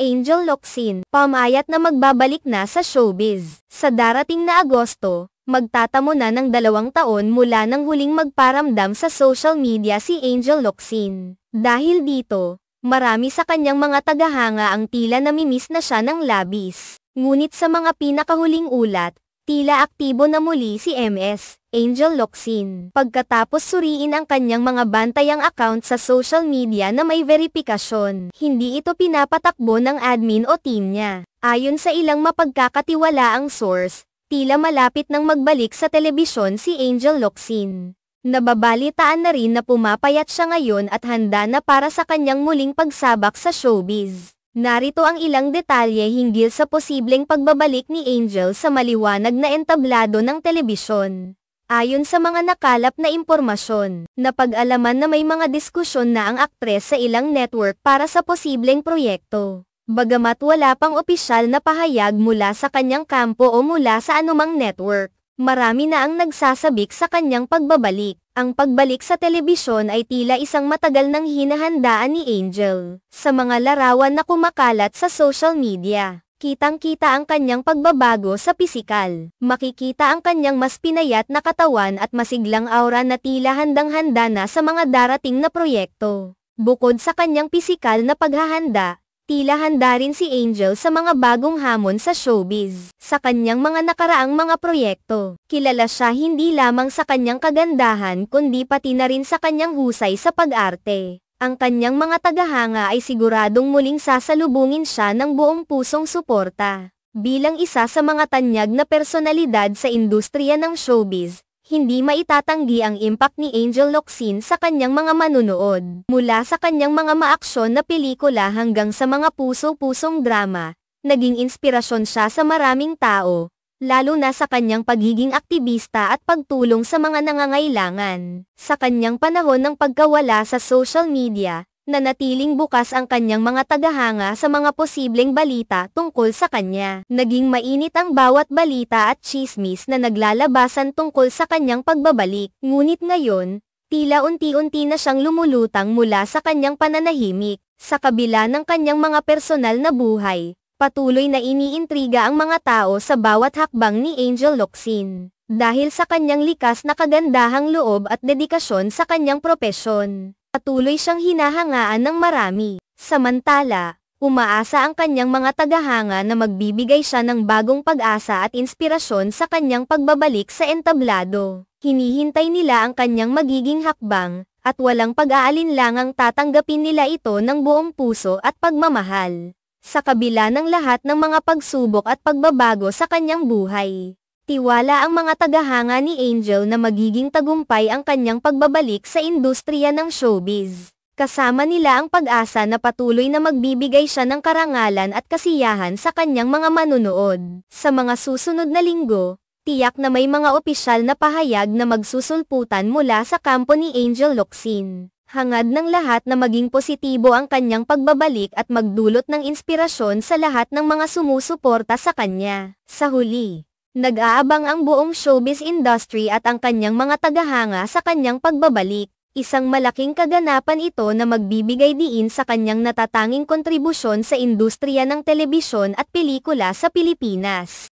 Angel Locsin, pamayat na magbabalik na sa showbiz. Sa darating na Agosto, magtatamo na ng dalawang taon mula nang huling magparamdam sa social media si Angel Locsin. Dahil dito, marami sa kanyang mga tagahanga ang tila namimiss na siya ng labis. Ngunit sa mga pinakahuling ulat, Tila aktibo na muli si MS, Angel Locsin, pagkatapos suriin ang kanyang mga bantayang account sa social media na may verifikasyon. Hindi ito pinapatakbo ng admin o team niya. Ayon sa ilang mapagkakatiwalaang source, tila malapit nang magbalik sa telebisyon si Angel Locsin. Nababalitaan na rin na pumapayat siya ngayon at handa na para sa kanyang muling pagsabak sa showbiz. Narito ang ilang detalye hinggil sa posibleng pagbabalik ni Angel sa maliwanag na entablado ng telebisyon. Ayon sa mga nakalap na impormasyon, napag-alaman na may mga diskusyon na ang aktres sa ilang network para sa posibleng proyekto. Bagamat wala pang opisyal na pahayag mula sa kanyang kampo o mula sa anumang network, marami na ang nagsasabik sa kanyang pagbabalik. Ang pagbalik sa telebisyon ay tila isang matagal nang hinahandaan ni Angel sa mga larawan na kumakalat sa social media. Kitang-kita ang kanyang pagbabago sa pisikal. Makikita ang kanyang mas pinayat na katawan at masiglang aura na tila handang-handa na sa mga darating na proyekto. Bukod sa kanyang pisikal na paghahanda, Tila handa rin si Angel sa mga bagong hamon sa showbiz. Sa kanyang mga nakaraang mga proyekto, kilala siya hindi lamang sa kanyang kagandahan kundi pati na rin sa kanyang husay sa pag-arte. Ang kanyang mga tagahanga ay siguradong muling sasalubungin siya ng buong pusong suporta. Bilang isa sa mga tanyag na personalidad sa industriya ng showbiz, hindi maitatanggi ang impact ni Angel Locsin sa kanyang mga manunood. Mula sa kanyang mga maaksyon na pelikula hanggang sa mga puso-pusong drama, naging inspirasyon siya sa maraming tao, lalo na sa kanyang pagiging aktivista at pagtulong sa mga nangangailangan. Sa kanyang panahon ng pagkawala sa social media, nanatiling bukas ang kanyang mga tagahanga sa mga posibleng balita tungkol sa kanya. Naging mainit ang bawat balita at chismis na naglalabasan tungkol sa kanyang pagbabalik. Ngunit ngayon, tila unti-unti na siyang lumulutang mula sa kanyang pananahimik. Sa kabila ng kanyang mga personal na buhay, patuloy na iniintriga ang mga tao sa bawat hakbang ni Angel Locsin. Dahil sa kanyang likas na kagandahang loob at dedikasyon sa kanyang propesyon. Patuloy siyang hinahangaan ng marami. Samantala, umaasa ang kanyang mga tagahanga na magbibigay siya ng bagong pag-asa at inspirasyon sa kanyang pagbabalik sa entablado. Hinihintay nila ang kanyang magiging hakbang, at walang pag-aalinlangang tatanggapin nila ito ng buong puso at pagmamahal. Sa kabila ng lahat ng mga pagsubok at pagbabago sa kanyang buhay, Tiwala ang mga tagahanga ni Angel na magiging tagumpay ang kanyang pagbabalik sa industriya ng showbiz. Kasama nila ang pag-asa na patuloy na magbibigay siya ng karangalan at kasiyahan sa kanyang mga manunood. Sa mga susunod na linggo, tiyak na may mga opisyal na pahayag na magsusulputan mula sa kampo ni Angel Locsin. Hangad ng lahat na maging positibo ang kanyang pagbabalik at magdulot ng inspirasyon sa lahat ng mga sumusuporta sa kanya. Sa huli, Nag-aabang ang buong showbiz industry at ang kanyang mga tagahanga sa kanyang pagbabalik. Isang malaking kaganapan ito na magbibigay diin sa kanyang natatanging kontribusyon sa industriya ng telebisyon at pelikula sa Pilipinas.